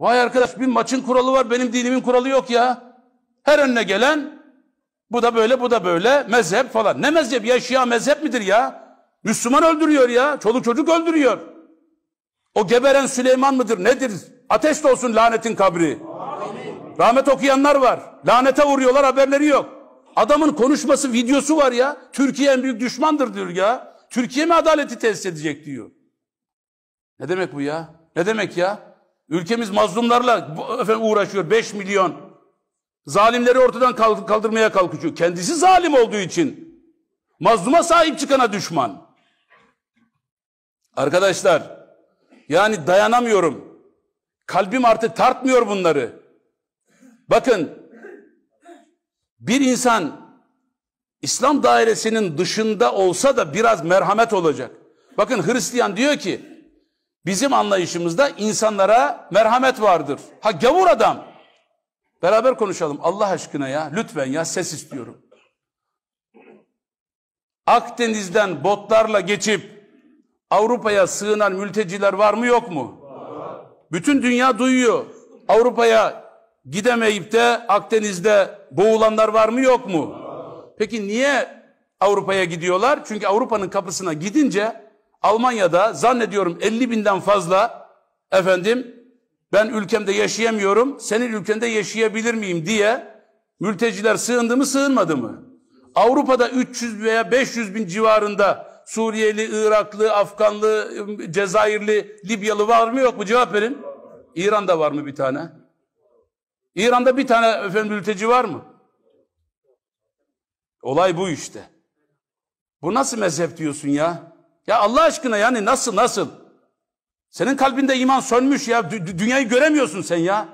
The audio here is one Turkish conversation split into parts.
Vay arkadaş bir maçın kuralı var benim dinimin kuralı yok ya. Her önüne gelen bu da böyle bu da böyle mezhep falan. Ne mezhep ya şia mezhep midir ya? Müslüman öldürüyor ya. Çoluk çocuk öldürüyor. O geberen Süleyman mıdır nedir? Ateş de olsun lanetin kabri. Amin. Rahmet okuyanlar var. Lanete vuruyorlar haberleri yok. Adamın konuşması videosu var ya. Türkiye en büyük düşmandır diyor ya. Türkiye mi adaleti tesis edecek diyor. Ne demek bu ya? Ne demek ya? Ülkemiz mazlumlarla uğraşıyor 5 milyon. Zalimleri ortadan kaldırmaya kalkışıyor. Kendisi zalim olduğu için. Mazluma sahip çıkana düşman. Arkadaşlar yani dayanamıyorum. Kalbim artık tartmıyor bunları. Bakın bir insan İslam dairesinin dışında olsa da biraz merhamet olacak. Bakın Hristiyan diyor ki Bizim anlayışımızda insanlara merhamet vardır. Ha gavur adam. Beraber konuşalım Allah aşkına ya lütfen ya ses istiyorum. Akdeniz'den botlarla geçip Avrupa'ya sığınan mülteciler var mı yok mu? Bütün dünya duyuyor. Avrupa'ya gidemeyip de Akdeniz'de boğulanlar var mı yok mu? Peki niye Avrupa'ya gidiyorlar? Çünkü Avrupa'nın kapısına gidince Almanya'da zannediyorum 50 binden fazla efendim ben ülkemde yaşayamıyorum senin ülkende yaşayabilir miyim diye mülteciler sığındı mı sığınmadı mı? Avrupa'da 300 veya 500 bin civarında Suriyeli, Iraklı, Afganlı, Cezayirli, Libyalı var mı yok mu? Cevap verin. İran'da var mı bir tane? İran'da bir tane efendim mülteci var mı? Olay bu işte. Bu nasıl mezhep diyorsun ya? Ya Allah aşkına yani nasıl nasıl? Senin kalbinde iman sönmüş ya. Dü dünyayı göremiyorsun sen ya.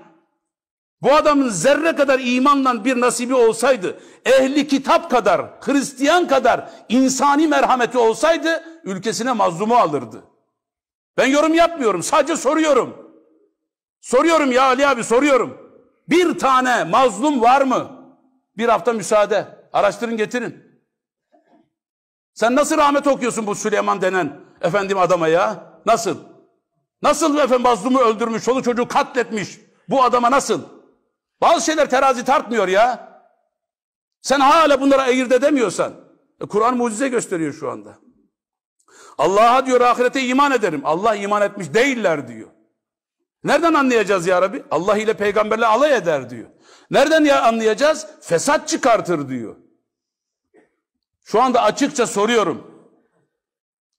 Bu adamın zerre kadar imanla bir nasibi olsaydı, ehli kitap kadar, Hristiyan kadar insani merhameti olsaydı ülkesine mazlumu alırdı. Ben yorum yapmıyorum, sadece soruyorum. Soruyorum ya Ali abi soruyorum. Bir tane mazlum var mı? Bir hafta müsaade. Araştırın getirin. Sen nasıl rahmet okuyorsun bu Süleyman denen efendim adama ya? Nasıl? Nasıl efendim mazlumu öldürmüş, çoluk çocuğu katletmiş bu adama nasıl? Bazı şeyler terazi tartmıyor ya. Sen hala bunlara ayırt demiyorsan. E, Kur'an mucize gösteriyor şu anda. Allah'a diyor ahirete iman ederim. Allah iman etmiş değiller diyor. Nereden anlayacağız ya Rabbi? Allah ile peygamberle alay eder diyor. Nereden ya anlayacağız? Fesat çıkartır diyor. Şu anda açıkça soruyorum.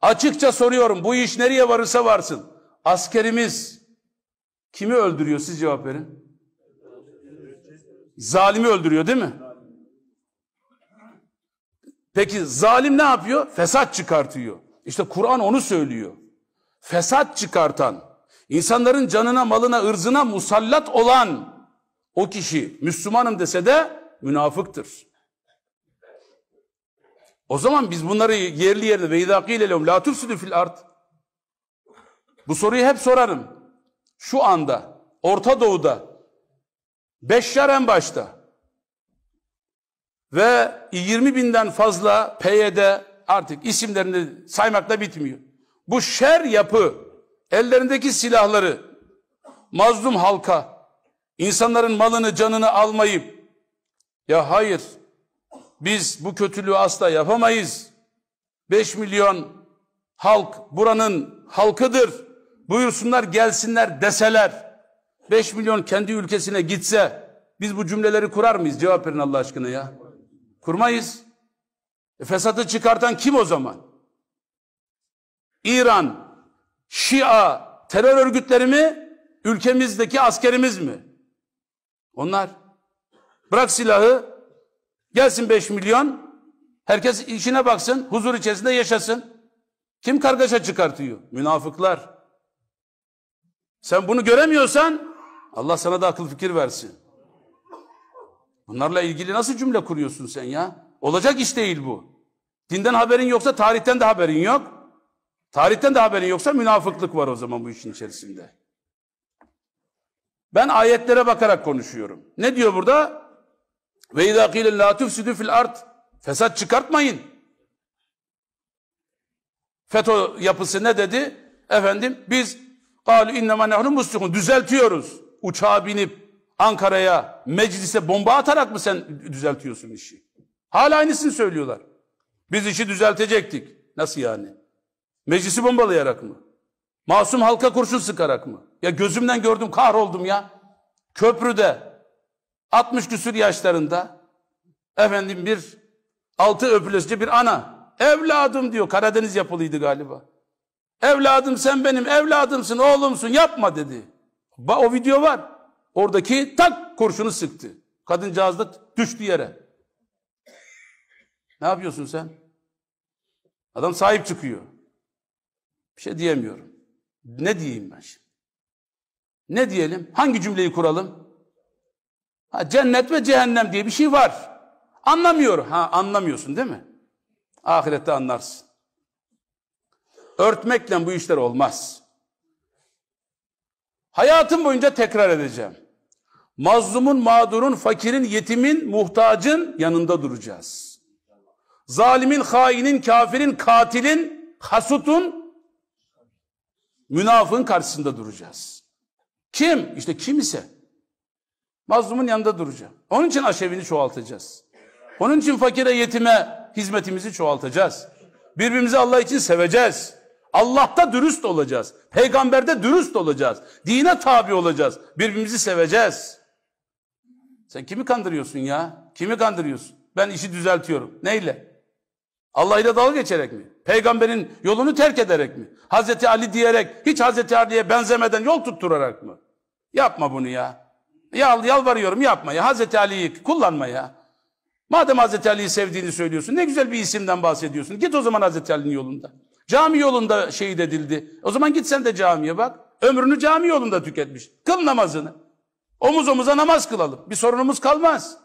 Açıkça soruyorum. Bu iş nereye varırsa varsın. Askerimiz kimi öldürüyor? Siz cevap verin. Zalimi öldürüyor değil mi? Peki zalim ne yapıyor? Fesat çıkartıyor. İşte Kur'an onu söylüyor. Fesat çıkartan, insanların canına, malına, ırzına musallat olan o kişi Müslümanım dese de münafıktır. O zaman biz bunları yerli yerine ve idâkîle lehum la fil art. Bu soruyu hep sorarım. Şu anda Orta Doğu'da Beşşar en başta ve 20 binden fazla PYD artık isimlerini saymakla bitmiyor. Bu şer yapı ellerindeki silahları mazlum halka insanların malını canını almayıp ya hayır biz bu kötülüğü asla yapamayız. 5 milyon halk buranın halkıdır. Buyursunlar gelsinler deseler. 5 milyon kendi ülkesine gitse biz bu cümleleri kurar mıyız? Cevap verin Allah aşkına ya. Kurmayız. E, fesatı çıkartan kim o zaman? İran, Şia, terör örgütleri mi? Ülkemizdeki askerimiz mi? Onlar. Bırak silahı, Gelsin 5 milyon. Herkes işine baksın. Huzur içerisinde yaşasın. Kim kargaşa çıkartıyor? Münafıklar. Sen bunu göremiyorsan Allah sana da akıl fikir versin. Bunlarla ilgili nasıl cümle kuruyorsun sen ya? Olacak iş değil bu. Dinden haberin yoksa tarihten de haberin yok. Tarihten de haberin yoksa münafıklık var o zaman bu işin içerisinde. Ben ayetlere bakarak konuşuyorum. Ne diyor burada? Ve izâ kîle lâ tüfsidü fil ard. Fesat çıkartmayın. FETÖ yapısı ne dedi? Efendim biz kâlu innemâ nehnu muslihun. Düzeltiyoruz. Uçağa binip Ankara'ya meclise bomba atarak mı sen düzeltiyorsun işi? Hala aynısını söylüyorlar. Biz işi düzeltecektik. Nasıl yani? Meclisi bombalayarak mı? Masum halka kurşun sıkarak mı? Ya gözümden gördüm kahroldum ya. Köprüde 60 küsür yaşlarında efendim bir altı öpülesici bir ana. Evladım diyor. Karadeniz yapılıydı galiba. Evladım sen benim evladımsın, oğlumsun yapma dedi. Ba o video var. Oradaki tak kurşunu sıktı. Kadıncağız da düştü yere. Ne yapıyorsun sen? Adam sahip çıkıyor. Bir şey diyemiyorum. Ne diyeyim ben şimdi? Ne diyelim? Hangi cümleyi kuralım? Ha, cennet ve cehennem diye bir şey var. Anlamıyor. Ha anlamıyorsun değil mi? Ahirette anlarsın. Örtmekle bu işler olmaz. Hayatım boyunca tekrar edeceğim. Mazlumun, mağdurun, fakirin, yetimin, muhtacın yanında duracağız. Zalimin, hainin, kafirin, katilin, hasutun, münafığın karşısında duracağız. Kim? İşte kim ise. Mazlumun yanında duracağım. Onun için aşevini çoğaltacağız. Onun için fakire yetime hizmetimizi çoğaltacağız. Birbirimizi Allah için seveceğiz. Allah'ta dürüst olacağız. Peygamberde dürüst olacağız. Dine tabi olacağız. Birbirimizi seveceğiz. Sen kimi kandırıyorsun ya? Kimi kandırıyorsun? Ben işi düzeltiyorum. Neyle? Allah ile dalga geçerek mi? Peygamberin yolunu terk ederek mi? Hazreti Ali diyerek, hiç Hazreti Ali'ye benzemeden yol tutturarak mı? Yapma bunu ya. Yal, yalvarıyorum yapmaya ya. Hazreti Ali'yi kullanmaya. Madem Hazreti Ali'yi sevdiğini söylüyorsun ne güzel bir isimden bahsediyorsun. Git o zaman Hazreti Ali'nin yolunda. Cami yolunda şehit edildi. O zaman git sen de camiye bak. Ömrünü cami yolunda tüketmiş. Kıl namazını. Omuz omuza namaz kılalım. Bir sorunumuz kalmaz.